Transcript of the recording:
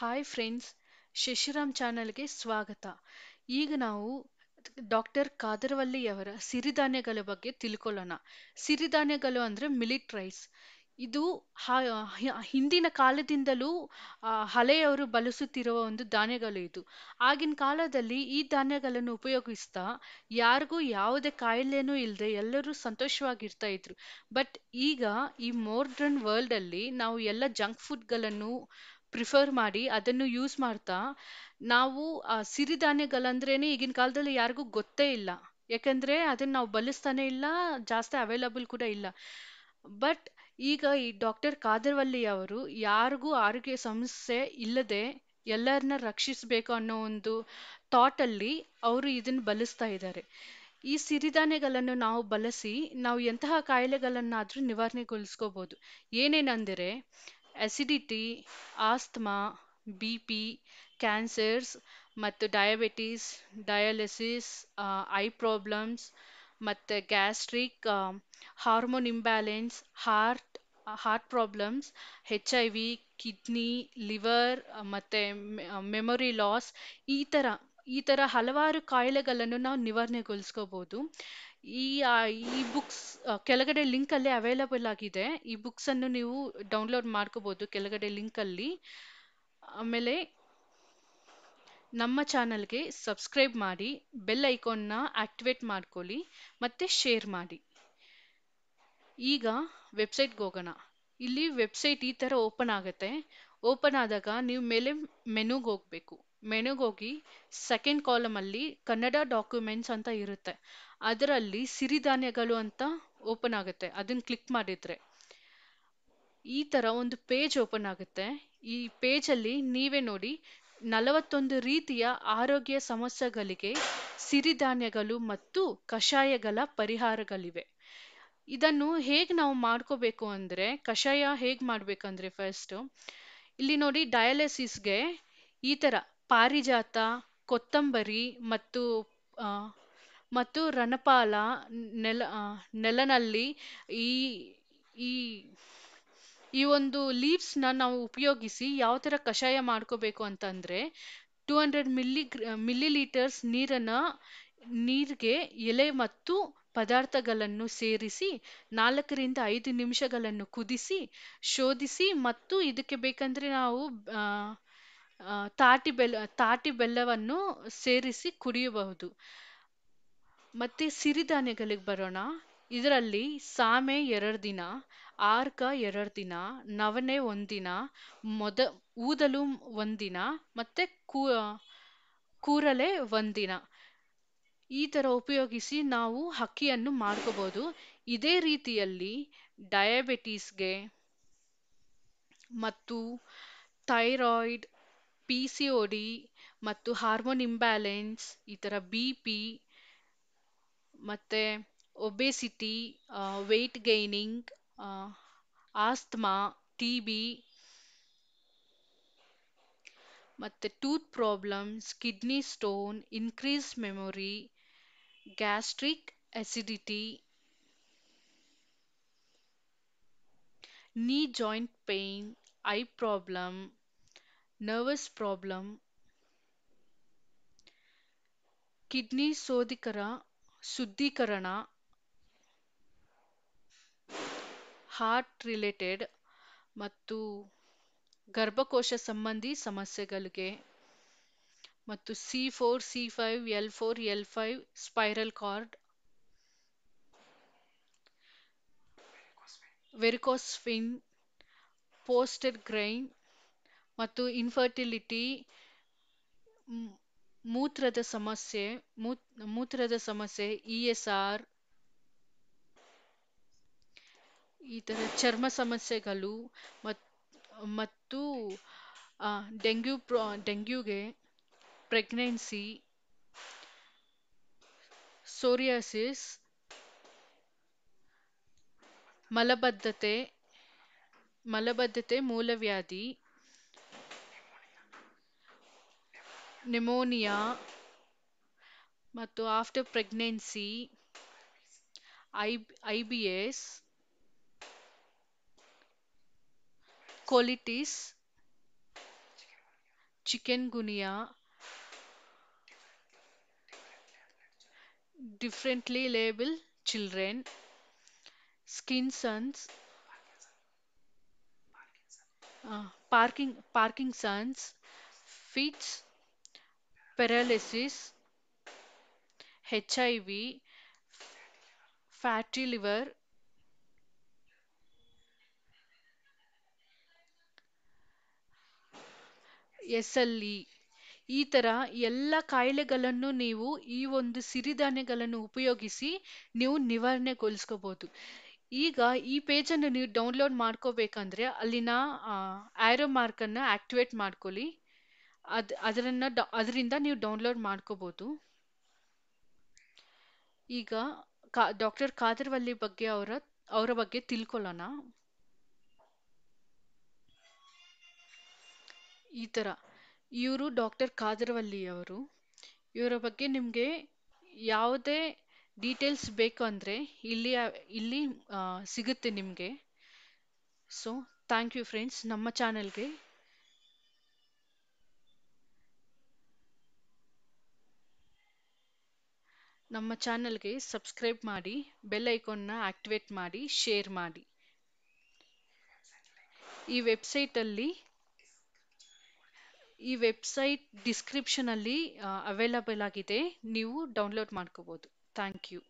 Hi friends ಶಶಿರಾಮ್ ಚಾನೆಲ್ಗೆ ಸ್ವಾಗತ ಈಗ ನಾವು ಡಾಕ್ಟರ್ ಕಾದರವಲ್ಲಿಯವರ ಸಿರಿಧಾನ್ಯಗಳ ಬಗ್ಗೆ ತಿಳ್ಕೊಳ್ಳೋಣ ಸಿರಿಧಾನ್ಯಗಳು ಅಂದರೆ ಮಿಲಿಟ್ ರೈಸ್ ಇದು ಹಿಂದಿನ ಕಾಲದಿಂದಲೂ ಹಳೆಯವರು ಬಳಸುತ್ತಿರುವ ಒಂದು ಧಾನ್ಯಗಳು ಇದು ಆಗಿನ ಕಾಲದಲ್ಲಿ ಈ ಧಾನ್ಯಗಳನ್ನು ಉಪಯೋಗಿಸ್ತಾ ಯಾರಿಗೂ ಯಾವುದೇ ಕಾಯಿಲೆನೂ ಇಲ್ಲದೆ ಎಲ್ಲರೂ ಸಂತೋಷವಾಗಿರ್ತಾ ಇದ್ರು ಬಟ್ ಈಗ ಈ ಮೋಡ್ರನ್ ವರ್ಲ್ಡಲ್ಲಿ ನಾವು ಎಲ್ಲ ಜಂಕ್ ಫುಡ್ಗಳನ್ನು ಪ್ರಿಫರ್ ಮಾಡಿ ಅದನ್ನು ಯೂಸ್ ಮಾಡ್ತಾ ನಾವು ಆ ಸಿರಿಧಾನ್ಯಗಳಂದ್ರೇನೆ ಈಗಿನ ಕಾಲದಲ್ಲಿ ಯಾರಿಗೂ ಗೊತ್ತೇ ಇಲ್ಲ ಯಾಕಂದ್ರೆ ಅದನ್ನ ನಾವು ಬಳಸ್ತಾನೆ ಇಲ್ಲ ಜಾಸ್ತಿ ಅವೈಲಬಲ್ ಕೂಡ ಇಲ್ಲ ಬಟ್ ಈಗ ಈ ಡಾಕ್ಟರ್ ಕಾದರ್ವಲ್ಲಿ ಅವರು ಯಾರಿಗೂ ಆರೋಗ್ಯ ಸಮಸ್ಯೆ ಇಲ್ಲದೆ ಎಲ್ಲರನ್ನ ರಕ್ಷಿಸಬೇಕು ಅನ್ನೋ ಒಂದು ಥಾಟಲ್ಲಿ ಅವರು ಇದನ್ನ ಬಳಸ್ತಾ ಇದ್ದಾರೆ ಈ ಸಿರಿಧಾನ್ಯಗಳನ್ನು ನಾವು ಬಳಸಿ ನಾವು ಎಂತಹ ಕಾಯಿಲೆಗಳನ್ನಾದರೂ ನಿವಾರಣೆಗೊಳಿಸ್ಕೋಬಹುದು ಏನೇನಂದರೆ ಅಸಿಡಿಟಿ ಆಸ್ತಮಾ ಬಿಪಿ ಕ್ಯಾನ್ಸರ್ಸ್ ಮತ್ತು ಡಯಾಬಿಟೀಸ್ ಡಯಾಲಿಸಿಸ್ ಐ ಪ್ರಾಬ್ಲಮ್ಸ್ ಮತ್ತು gastric hormone imbalance heart heart problems H I V kidney liver ಮತ್ತು ಮೆಮೊರಿ ಲಾಸ್ ಈ ಥರ ಈ ಥರ ಹಲವಾರು ಕಾಯಿಲೆಗಳನ್ನು ನಾವು ನಿವಾರಣೆಗೊಳಿಸ್ಕೋಬೋದು ಈ ಈ ಬುಕ್ಸ್ ಕೆಳಗಡೆ ಲಿಂಕ್ ಅಲ್ಲಿ ಅವೈಲಬಲ್ ಆಗಿದೆ ಈ ಬುಕ್ಸ್ ಅನ್ನು ನೀವು ಡೌನ್ಲೋಡ್ ಮಾಡ್ಕೋಬೋದು ಕೆಳಗಡೆ ಅಲ್ಲಿ ಆಮೇಲೆ ನಮ್ಮ ಚಾನಲ್ಗೆ ಸಬ್ಸ್ಕ್ರೈಬ್ ಮಾಡಿ ಬೆಲ್ ಐಕಾನ್ನ ಆಕ್ಟಿವೇಟ್ ಮಾಡ್ಕೊಳ್ಳಿ ಮತ್ತೆ ಶೇರ್ ಮಾಡಿ ಈಗ ವೆಬ್ಸೈಟ್ಗೆ ಹೋಗೋಣ ಇಲ್ಲಿ ವೆಬ್ಸೈಟ್ ಈ ಥರ ಓಪನ್ ಆಗುತ್ತೆ ಓಪನ್ ಆದಾಗ ನೀವು ಮೇಲೆ ಮೆನುಗೆ ಹೋಗಬೇಕು ಮೆನುಗೋಗಿ ಸೆಕೆಂಡ್ ಕಾಲಮಲ್ಲಿ ಕನ್ನಡ ಡಾಕ್ಯುಮೆಂಟ್ಸ್ ಅಂತ ಇರುತ್ತೆ ಅದರಲ್ಲಿ ಸಿರಿಧಾನ್ಯಗಳು ಅಂತ ಓಪನ್ ಆಗುತ್ತೆ ಅದನ್ನ ಕ್ಲಿಕ್ ಮಾಡಿದ್ರೆ ಈ ಥರ ಒಂದು ಪೇಜ್ ಓಪನ್ ಆಗುತ್ತೆ ಈ ಪೇಜಲ್ಲಿ ನೀವೇ ನೋಡಿ ನಲವತ್ತೊಂದು ರೀತಿಯ ಆರೋಗ್ಯ ಸಮಸ್ಯೆಗಳಿಗೆ ಸಿರಿಧಾನ್ಯಗಳು ಮತ್ತು ಕಷಾಯಗಳ ಪರಿಹಾರಗಳಿವೆ ಇದನ್ನು ಹೇಗೆ ನಾವು ಮಾಡ್ಕೋಬೇಕು ಅಂದರೆ ಕಷಾಯ ಹೇಗೆ ಮಾಡಬೇಕಂದ್ರೆ ಫಸ್ಟು ಇಲ್ಲಿ ನೋಡಿ ಡಯಾಲಿಸಿಸ್ಗೆ ಈ ಥರ ಪಾರಿಜಾತ ಕೊತ್ತಂಬರಿ ಮತ್ತು ಮತ್ತು ರಣಪಾಲ ನೆಲ ನೆಲನಲ್ಲಿ ಈ ಈ ಈ ಒಂದು ಲೀವ್ಸ್ನ ನಾವು ಉಪಯೋಗಿಸಿ ಯಾವ ಥರ ಕಷಾಯ ಮಾಡ್ಕೋಬೇಕು ಅಂತಂದರೆ two hundred milli millilitres ನೀರನ್ನು ನೀರಿಗೆ ಎಲೆ ಮತ್ತು ಪದಾರ್ಥಗಳನ್ನು ಸೇರಿಸಿ ನಾಲ್ಕರಿಂದ ಐದು ನಿಮಿಷಗಳನ್ನು ಕುದಿಸಿ ಶೋಧಿಸಿ ಮತ್ತು ಇದಕ್ಕೆ ಬೇಕಂದ್ರೆ ನಾವು ತಾಟಿ ಬೆಲ್ಲ ತಾಟಿ ಬೆಲ್ಲವನ್ನು ಸೇರಿಸಿ ಕುಡಿಯಬಹುದು ಮತ್ತೆ ಸಿರಿಧಾನ್ಯಗಳಿಗೆ ಬರೋಣ ಇದರಲ್ಲಿ ಸಾಮೆ ಎರಡು ದಿನ ಆರ್ಕ ಎರಡು ದಿನ ನವಣೆ ಒಂದಿನ ಮೊದ ಊದಲು ಒಂದಿನ ಮತ್ತು ಕೂರಲೆ ಒಂದಿನ ಈ ಥರ ಉಪಯೋಗಿಸಿ ನಾವು ಅಕ್ಕಿಯನ್ನು ಮಾಡ್ಕೋಬೋದು ಇದೇ ರೀತಿಯಲ್ಲಿ ಡಯಾಬಿಟೀಸ್ಗೆ ಮತ್ತು thyroid P C O D ಮತ್ತು ಹಾರ್ಮೋನ್ ಇಂಬ್ಯಾಲೆನ್ಸ್ ಈ ಥರ ಬಿ ಪಿ ಮತ್ತು obesity weight gaining asthma T B ಮತ್ತು tooth problems kidney stone increase memory gastric acidity knee joint pain eye problem nervous problem kidney ಶೋಧಿಕರ ಶುದ್ಧೀಕರಣ, heart related ಮತ್ತು ಗರ್ಭಕೋಶ ಸಂಬಂಧಿ ಸಮಸ್ಯೆಗಳಿಗೆ ಮತ್ತು C four C five L four L five spiral cord ವೆರಿಕೋಸ್ಫಿನ್ ಪೋಸ್ಟೆಡ್ ಗ್ರೈನ್ ಮತ್ತು ಇನ್ಫರ್ಟಿಲಿಟಿ ಮೂತ್ರದ ಸಮಸ್ಯೆ ಮೂತ್ರದ ಸಮಸ್ಯೆ ಇ ಎಸ್ ಆರ್ ಈ ಥರ ಚರ್ಮ ಸಮಸ್ಯೆಗಳು ಮತ್ತು ಡೆಂಗ್ಯೂ ಪ್ರಾ ಡೆಂಗ್ಯೂಗೆ ಪ್ರೆಗ್ನೆನ್ಸಿ ಸೋರಿಯಾಸಿಸ್ ಮಲಬದ್ಧತೆ ಮಲಬದ್ಧತೆ ಮೂಲವ್ಯಾಧಿ pneumonia after pregnancy E B colitis chikungunya differently label children skin sons parking Parkinson's fits paralysis V fatty liver ಎಸಲ್ಲಿ ಈ ಥರ ಎಲ್ಲ ಕಾಯಿಲೆಗಳನ್ನು ನೀವು ಈ ಒಂದು ಸಿರಿಧಾನ್ಯಗಳನ್ನು ಉಪಯೋಗಿಸಿ ನೀವು ನಿವಾರಣೆಗೊಳಿಸ್ಕೋಬೋದು ಈಗ ಈ ಪೇಜನ್ನು ನೀವು ಡೌನ್ಲೋಡ್ ಮಾಡ್ಕೋಬೇಕಂದ್ರೆ ಅಲ್ಲಿನ ಆ್ಯರೋ ಮಾರ್ಕನ್ನು ಆಕ್ಟಿವೇಟ್ ಮಾಡ್ಕೊಳ್ಳಿ ಅದ್ ಅದರನ್ನ ಡ ಅದರಿಂದ ನೀವು ಡೌನ್ಲೋಡ್ ಮಾಡ್ಕೋಬೋದು. ಈಗ ಕಾ ಡಾಕ್ಟರ್ ಖಾದರ್ವಲ್ಲಿ ಬಗ್ಗೆ ಅವರ ಅವರ ಬಗ್ಗೆ ತಿಳ್ಕೊಳ್ಳೋಣ. ಈ ಥರ ಇವರು ಡಾಕ್ಟರ್ ಖಾದರ್ವಲ್ಲಿ ಅವರು ಇವರ ಬಗ್ಗೆ ನಿಮಗೆ ಯಾವುದೇ ಡೀಟೇಲ್ಸ್ ಬೇಕು ಅಂದರೆ ಇಲ್ಲಿ ಇಲ್ಲಿ ಸಿಗುತ್ತೆ ನಿಮಗೆ ಸೊ ಥ್ಯಾಂಕ್ ಯು ಫ್ರೆಂಡ್ಸ್ ನಮ್ಮ ಚಾನಲ್ಗೆ ನಮ್ಮ ಚಾನಲ್ಗೆ ಸಬ್ಸ್ಕ್ರೈಬ್ ಮಾಡಿ ಬೆಲ್ ಐಕಾನ್ನ ಆಕ್ಟಿವೇಟ್ ಮಾಡಿ ಶೇರ್ ಮಾಡಿ ಈ ವೆಬ್ಸೈಟಲ್ಲಿ ಈ ವೆಬ್ಸೈಟ್ ಡಿಸ್ಕ್ರಿಪ್ಷನಲ್ಲಿ ಅವೈಲಬಲ್ ಆಗಿದೆ ನೀವು ಡೌನ್ಲೋಡ್ ಮಾಡ್ಕೋಬೋದು ಥ್ಯಾಂಕ್ ಯು